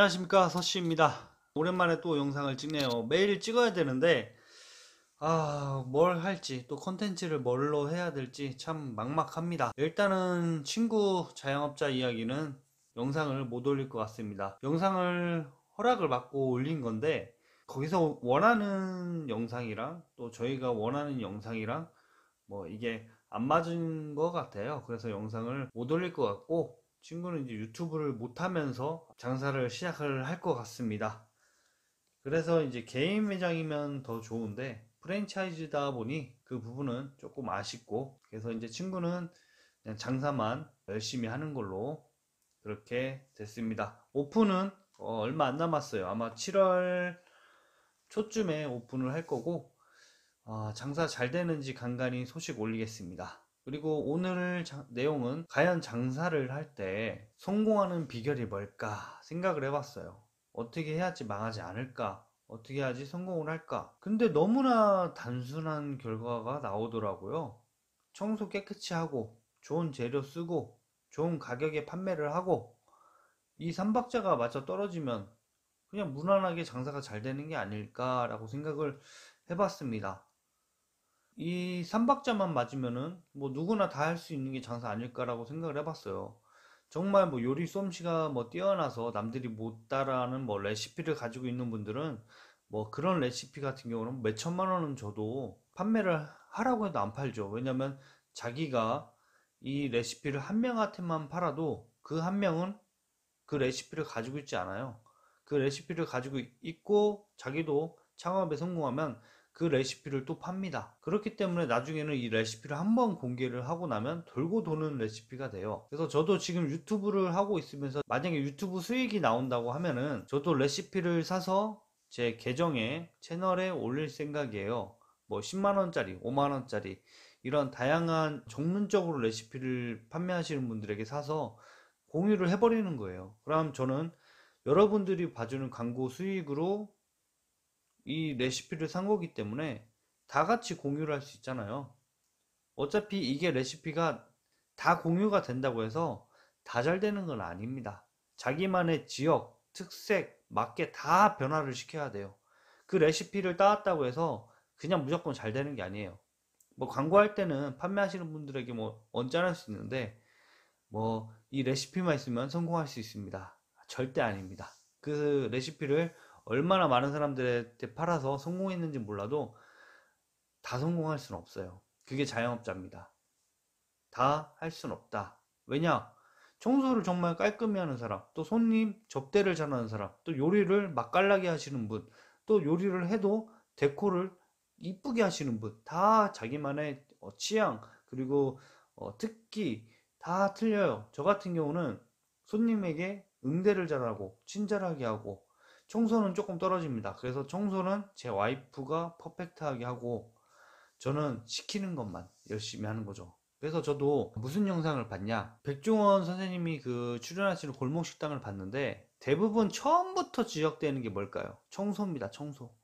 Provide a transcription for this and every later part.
안녕하십니까 서씨입니다 오랜만에 또 영상을 찍네요 매일 찍어야 되는데 아 뭘 할지 또 컨텐츠를 뭘로 해야 될지 참 막막합니다 일단은 친구 자영업자 이야기는 영상을 못 올릴 것 같습니다 영상을 허락을 받고 올린 건데 거기서 원하는 영상이랑 또 저희가 원하는 영상이랑 뭐 이게 안 맞은 것 같아요 그래서 영상을 못 올릴 것 같고 친구는 이제 유튜브를 못하면서 장사를 시작을 할 것 같습니다. 그래서 이제 개인 매장이면 더 좋은데 프랜차이즈다 보니 그 부분은 조금 아쉽고 그래서 이제 친구는 그냥 장사만 열심히 하는 걸로 그렇게 됐습니다. 오픈은 어, 얼마 안 남았어요. 아마 7월 초쯤에 오픈을 할 거고 어, 장사 잘 되는지 간간히 소식 올리겠습니다. 그리고 오늘 자, 내용은 과연 장사를 할 때 성공하는 비결이 뭘까 생각을 해봤어요. 어떻게 해야지 망하지 않을까? 어떻게 해야지 성공을 할까? 근데 너무나 단순한 결과가 나오더라고요. 청소 깨끗이 하고, 좋은 재료 쓰고, 좋은 가격에 판매를 하고, 이 삼박자가 맞춰 떨어지면 그냥 무난하게 장사가 잘 되는 게 아닐까라고 생각을 해봤습니다. 이 3박자만 맞으면은 뭐 누구나 다 할 수 있는 게 장사 아닐까라고 생각을 해봤어요. 정말 뭐 요리 솜씨가 뭐 뛰어나서 남들이 못 따라하는 뭐 레시피를 가지고 있는 분들은 뭐 그런 레시피 같은 경우는 뭐 몇 천만 원은 줘도 판매를 하라고 해도 안 팔죠. 왜냐면 자기가 이 레시피를 한 명한테만 팔아도 그 한 명은 그 레시피를 가지고 있지 않아요. 그 레시피를 가지고 있고 자기도 창업에 성공하면 그 레시피를 또 팝니다. 그렇기 때문에 나중에는 이 레시피를 한번 공개를 하고 나면 돌고 도는 레시피가 돼요. 그래서 저도 지금 유튜브를 하고 있으면서 만약에 유튜브 수익이 나온다고 하면은 저도 레시피를 사서 제 계정에 채널에 올릴 생각이에요. 뭐 10만원짜리, 5만원짜리 이런 다양한 전문적으로 레시피를 판매하시는 분들에게 사서 공유를 해버리는 거예요. 그럼 저는 여러분들이 봐주는 광고 수익으로 이 레시피를 산 거기 때문에 다 같이 공유를 할 수 있잖아요. 어차피 이게 레시피가 다 공유가 된다고 해서 다 잘 되는 건 아닙니다. 자기만의 지역, 특색, 맞게 다 변화를 시켜야 돼요. 그 레시피를 따왔다고 해서 그냥 무조건 잘 되는 게 아니에요. 뭐 광고할 때는 판매하시는 분들에게 뭐 언짢을 수 있는데 뭐 이 레시피만 있으면 성공할 수 있습니다. 절대 아닙니다. 그 레시피를 얼마나 많은 사람들한테 팔아서 성공했는지 몰라도 다 성공할 수는 없어요. 그게 자영업자입니다. 다 할 수는 없다. 왜냐? 청소를 정말 깔끔히 하는 사람, 또 손님 접대를 잘하는 사람, 또 요리를 맛깔나게 하시는 분, 또 요리를 해도 데코를 이쁘게 하시는 분, 다 자기만의 어, 취향, 그리고 어, 특기 다 틀려요. 저 같은 경우는 손님에게 응대를 잘하고, 친절하게 하고, 청소는 조금 떨어집니다. 그래서 청소는 제 와이프가 퍼펙트하게 하고 저는 시키는 것만 열심히 하는 거죠. 그래서 저도 무슨 영상을 봤냐 백종원 선생님이 그 출연하시는 골목식당을 봤는데 대부분 처음부터 지적되는 게 뭘까요? 청소입니다 청소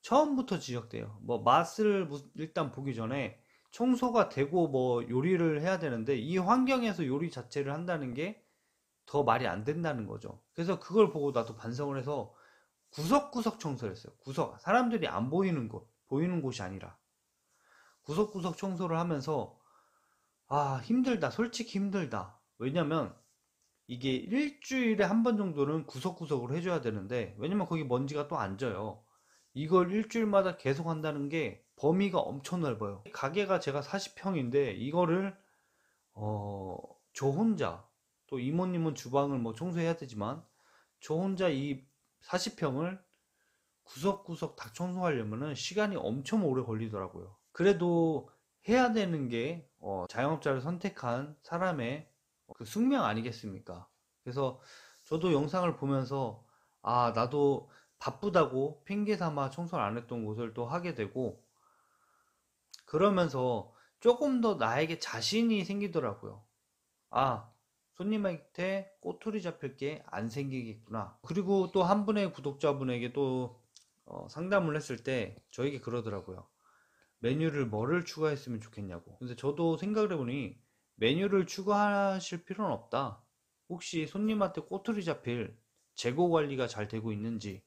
처음부터 지적돼요 뭐 맛을 일단 보기 전에 청소가 되고 뭐 요리를 해야 되는데 이 환경에서 요리 자체를 한다는 게더 말이 안 된다는 거죠. 그래서 그걸 보고 나도 반성을 해서 구석구석 청소를 했어요. 구석. 사람들이 안 보이는 곳, 보이는 곳이 아니라. 구석구석 청소를 하면서, 아, 힘들다. 솔직히 힘들다. 왜냐면, 이게 일주일에 한 번 정도는 구석구석으로 해줘야 되는데, 왜냐면 거기 먼지가 또 안 져요. 이걸 일주일마다 계속 한다는 게 범위가 엄청 넓어요. 가게가 제가 40평인데, 이거를, 어, 저 혼자 또 이모님은 주방을 뭐 청소해야 되지만 저 혼자 이 40평을 구석구석 다 청소하려면은 시간이 엄청 오래 걸리더라고요. 그래도 해야 되는 게 어, 자영업자를 선택한 사람의 그 숙명 아니겠습니까? 그래서 저도 영상을 보면서 아 나도 바쁘다고 핑계 삼아 청소를 안 했던 곳을 또 하게 되고 그러면서 조금 더 나에게 자신이 생기더라고요. 아 손님한테 꼬투리 잡힐 게 안 생기겠구나. 그리고 또 한 분의 구독자분에게 도 어, 상담을 했을 때 저에게 그러더라고요. 메뉴를 뭐를 추가했으면 좋겠냐고. 근데 저도 생각을 해보니 메뉴를 추가하실 필요는 없다. 혹시 손님한테 꼬투리 잡힐 재고 관리가 잘 되고 있는지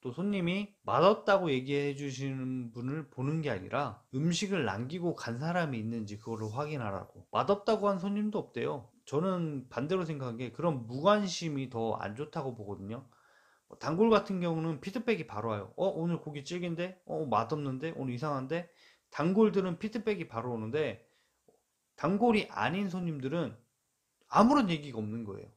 또 손님이 맛없다고 얘기해 주시는 분을 보는 게 아니라 음식을 남기고 간 사람이 있는지 그거를 확인하라고 맛없다고 한 손님도 없대요 저는 반대로 생각한 게 그런 무관심이 더 안 좋다고 보거든요. 뭐 단골 같은 경우는 피드백이 바로 와요. 어, 오늘 고기 찌긴데 어, 맛없는데? 오늘 이상한데? 단골들은 피드백이 바로 오는데, 단골이 아닌 손님들은 아무런 얘기가 없는 거예요.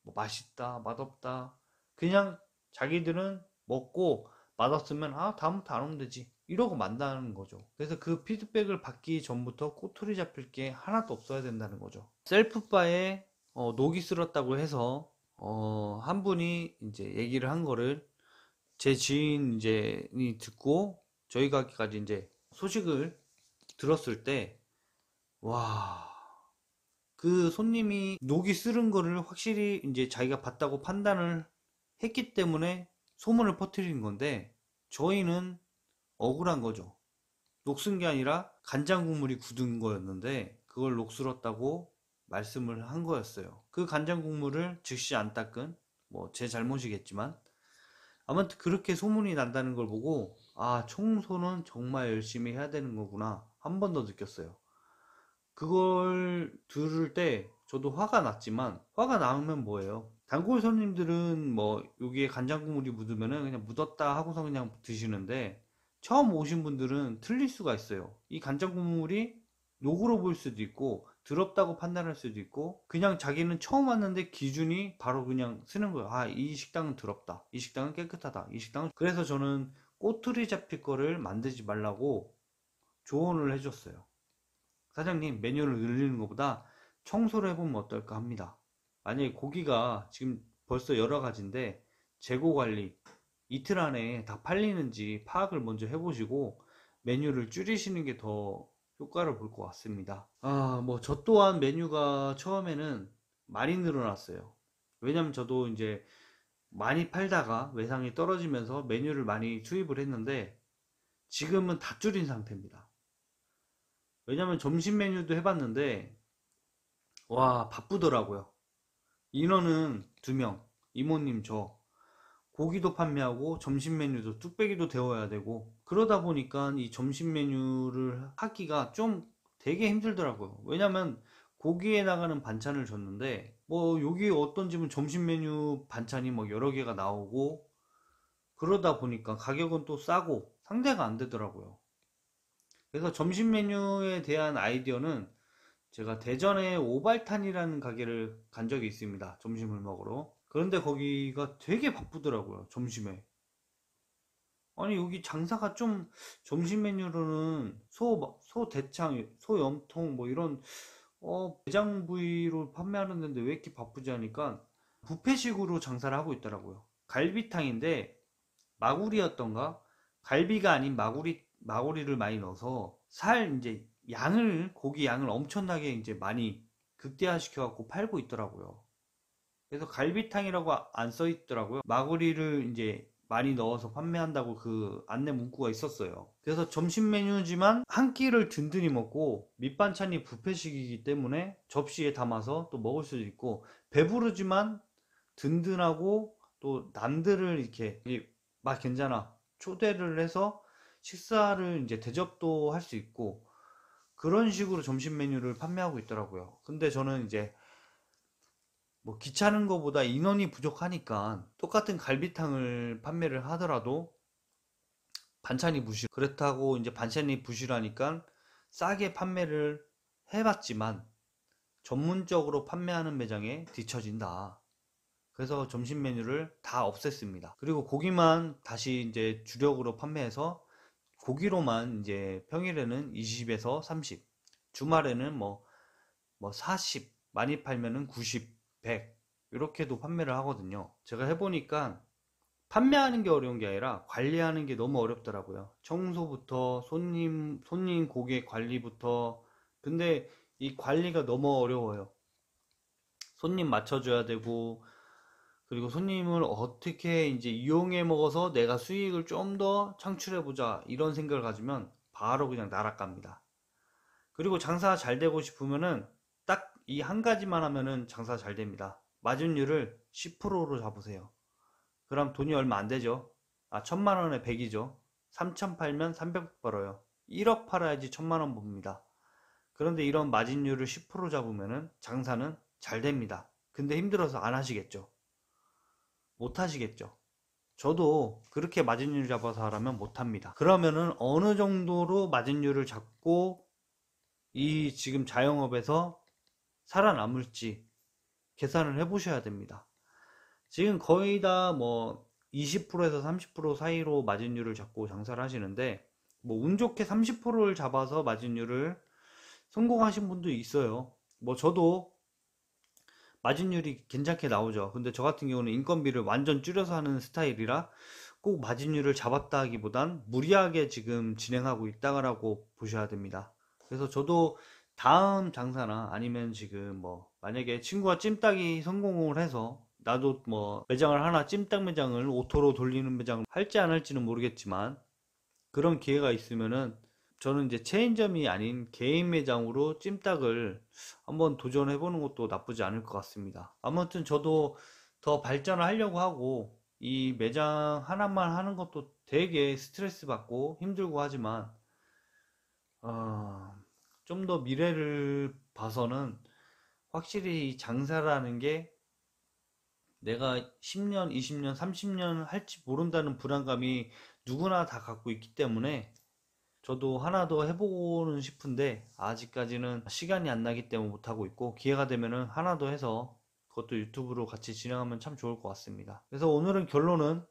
뭐 맛있다, 맛없다. 그냥 자기들은 먹고 맛없으면, 아, 다음부터 안 오면 되지. 이러고 만다는 거죠. 그래서 그 피드백을 받기 전부터 꼬투리 잡힐 게 하나도 없어야 된다는 거죠. 셀프바에 어, 녹이 쓸었다고 해서 어, 한 분이 이제 얘기를 한 거를 제 지인 이제이 듣고 저희가까지 이제 소식을 들었을 때 와. 그 손님이 녹이 쓰는 거를 확실히 이제 자기가 봤다고 판단을 했기 때문에 소문을 퍼뜨린 건데 저희는 억울한 거죠. 녹슨 게 아니라 간장 국물이 굳은 거였는데 그걸 녹슬었다고 말씀을 한 거였어요. 그 간장 국물을 즉시 안 닦은 뭐 제 잘못이겠지만 아무튼 그렇게 소문이 난다는 걸 보고 아 청소는 정말 열심히 해야 되는 거구나 한 번 더 느꼈어요. 그걸 들을 때 저도 화가 났지만 화가 나면 뭐예요? 단골 손님들은 뭐 여기에 간장 국물이 묻으면은 그냥 묻었다 하고서 그냥 드시는데 처음 오신 분들은 틀릴 수가 있어요. 이 간장 국물이 녹으로 보일 수도 있고 더럽다고 판단할 수도 있고 그냥 자기는 처음 왔는데 기준이 바로 그냥 쓰는 거예요. 아, 이 식당은 더럽다. 이 식당은 깨끗하다. 이 식당은 그래서 저는 꼬투리 잡힐 거를 만들지 말라고 조언을 해줬어요. 사장님 메뉴를 늘리는 것보다 청소를 해보면 어떨까 합니다. 만약에 고기가 지금 벌써 여러 가지인데 재고 관리 이틀 안에 다 팔리는지 파악을 먼저 해보시고 메뉴를 줄이시는 게 더 효과를 볼 것 같습니다. 아, 뭐 저 또한 메뉴가 처음에는 많이 늘어났어요. 왜냐면 저도 이제 많이 팔다가 외상이 떨어지면서 메뉴를 많이 투입을 했는데 지금은 다 줄인 상태입니다. 왜냐면 점심 메뉴도 해봤는데 와 바쁘더라고요. 인원은 두 명, 이모님 저 고기도 판매하고 점심 메뉴도 뚝배기도 데워야 되고 그러다 보니까 이 점심 메뉴를 하기가 좀 되게 힘들더라고요 왜냐면 고기에 나가는 반찬을 줬는데 뭐 여기 어떤 집은 점심 메뉴 반찬이 뭐 여러 개가 나오고 그러다 보니까 가격은 또 싸고 상대가 안 되더라고요 그래서 점심 메뉴에 대한 아이디어는 제가 대전에 오발탄이라는 가게를 간 적이 있습니다 점심을 먹으러 그런데 거기가 되게 바쁘더라고요, 점심에. 아니, 여기 장사가 좀, 점심 메뉴로는 소, 소 대창, 소 염통, 뭐 이런, 어, 대장 부위로 판매하는 데왜 이렇게 바쁘지 하니까, 부페식으로 장사를 하고 있더라고요. 갈비탕인데, 마구리였던가? 갈비가 아닌 마구리, 마구리를 많이 넣어서, 살, 이제, 양을, 고기 양을 엄청나게 이제 많이 극대화시켜갖고 팔고 있더라고요. 그래서 갈비탕이라고 안 써 있더라고요. 마구리를 이제 많이 넣어서 판매한다고 그 안내 문구가 있었어요. 그래서 점심 메뉴지만 한 끼를 든든히 먹고 밑반찬이 부패식이기 때문에 접시에 담아서 또 먹을 수도 있고 배부르지만 든든하고 또 남들을 이렇게 막 괜찮아 초대를 해서 식사를 이제 대접도 할 수 있고 그런 식으로 점심 메뉴를 판매하고 있더라고요. 근데 저는 이제 뭐 귀찮은 것보다 인원이 부족하니까 똑같은 갈비탕을 판매를 하더라도 반찬이 부실 그렇다고 이제 반찬이 부실하니까 싸게 판매를 해봤지만 전문적으로 판매하는 매장에 뒤처진다 그래서 점심 메뉴를 다 없앴습니다 그리고 고기만 다시 이제 주력으로 판매해서 고기로만 이제 평일에는 20에서 30 주말에는 뭐뭐40 많이 팔면은 90 100 이렇게도 판매를 하거든요. 제가 해보니까 판매하는 게 어려운 게 아니라 관리하는 게 너무 어렵더라고요. 청소부터 손님, 손님 고객 관리부터. 근데 이 관리가 너무 어려워요. 손님 맞춰줘야 되고, 그리고 손님을 어떻게 이제 이용해 먹어서 내가 수익을 좀 더 창출해보자. 이런 생각을 가지면 바로 그냥 날아갑니다. 그리고 장사 잘 되고 싶으면은 이한 가지만 하면은 장사 잘 됩니다. 마진율을 10%로 잡으세요. 그럼 돈이 얼마 안 되죠? 아, 천만 원에 100이죠. 3천 팔면 300 벌어요. 1억 팔아야지 천만 원 봅니다. 그런데 이런 마진율을 10% 잡으면은 장사는 잘 됩니다. 근데 힘들어서 안 하시겠죠. 못 하시겠죠. 저도 그렇게 마진율 잡아서 하라면 못 합니다. 그러면은 어느 정도로 마진율을 잡고 이 지금 자영업에서 살아남을지 계산을 해보셔야 됩니다. 지금 거의 다 뭐 20%에서 30% 사이로 마진율을 잡고 장사를 하시는데 뭐 운 좋게 30%를 잡아서 마진율을 성공하신 분도 있어요. 뭐 저도 마진율이 괜찮게 나오죠. 근데 저 같은 경우는 인건비를 완전 줄여서 하는 스타일이라 꼭 마진율을 잡았다 하기보단 무리하게 지금 진행하고 있다라고 보셔야 됩니다. 그래서 저도 다음 장사나 아니면 지금 뭐 만약에 친구가 찜닭이 성공을 해서 나도 뭐 매장을 하나 찜닭 매장을 오토로 돌리는 매장을 할지 안 할지는 모르겠지만 그런 기회가 있으면은 저는 이제 체인점이 아닌 개인 매장으로 찜닭을 한번 도전해 보는 것도 나쁘지 않을 것 같습니다. 아무튼 저도 더 발전을 하려고 하고 이 매장 하나만 하는 것도 되게 스트레스 받고 힘들고 하지만 어... 좀더 미래를 봐서는 확실히 장사라는 게 내가 10년, 20년, 30년 할지 모른다는 불안감이 누구나 다 갖고 있기 때문에 저도 하나 더 해보고는 싶은데 아직까지는 시간이 안 나기 때문에 못하고 있고 기회가 되면은 하나 더 해서 그것도 유튜브로 같이 진행하면 참 좋을 것 같습니다. 그래서 오늘은 결론은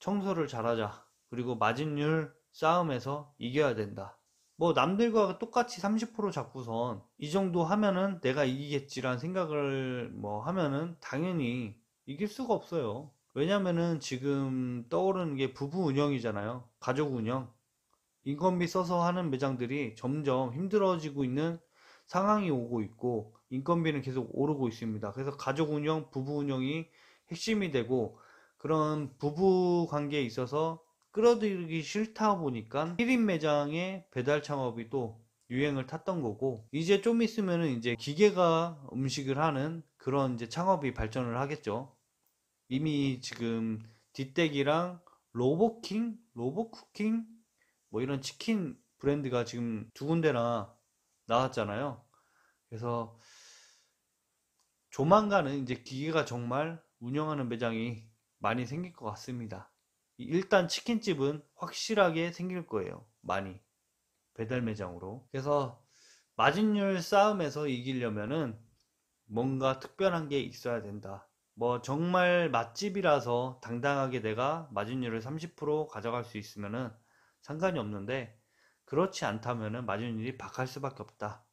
청소를 잘하자. 그리고 마진율 싸움에서 이겨야 된다. 뭐 남들과 똑같이 30% 잡고선 이 정도 하면은 내가 이기겠지라는 생각을 뭐 하면은 당연히 이길 수가 없어요. 왜냐면은 지금 떠오르는 게 부부 운영이잖아요. 가족 운영. 인건비 써서 하는 매장들이 점점 힘들어지고 있는 상황이 오고 있고 인건비는 계속 오르고 있습니다. 그래서 가족 운영, 부부 운영이 핵심이 되고 그런 부부 관계에 있어서 끌어들이기 싫다 보니까 1인 매장의 배달 창업이 또 유행을 탔던 거고 이제 좀있으면 이제 기계가 음식을 하는 그런 이제 창업이 발전을 하겠죠. 이미 지금 뒷댁이랑 로보킹, 로보쿠킹 뭐 이런 치킨 브랜드가 지금 두 군데나 나왔잖아요. 그래서 조만간은 이제 기계가 정말 운영하는 매장이 많이 생길 것 같습니다. 일단 치킨집은 확실하게 생길 거예요. 많이. 배달 매장으로. 그래서 마진율 싸움에서 이기려면은 뭔가 특별한 게 있어야 된다. 뭐 정말 맛집이라서 당당하게 내가 마진율을 30% 가져갈 수 있으면은 상관이 없는데 그렇지 않다면은 마진율이 박할 수밖에 없다.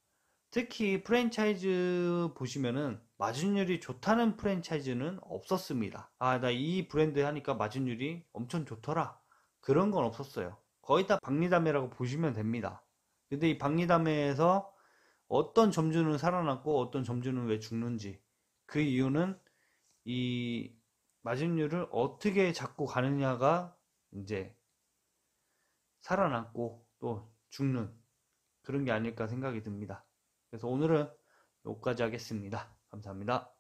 특히 프랜차이즈 보시면은 마진율이 좋다는 프랜차이즈는 없었습니다. 아, 나 이 브랜드 하니까 마진율이 엄청 좋더라. 그런 건 없었어요. 거의 다 박리담회라고 보시면 됩니다. 근데 이 박리담회에서 어떤 점주는 살아났고 어떤 점주는 왜 죽는지 그 이유는 이 마진율을 어떻게 잡고 가느냐가 이제 살아났고 또 죽는 그런 게 아닐까 생각이 듭니다. 그래서 오늘은 여기까지 하겠습니다. 감사합니다.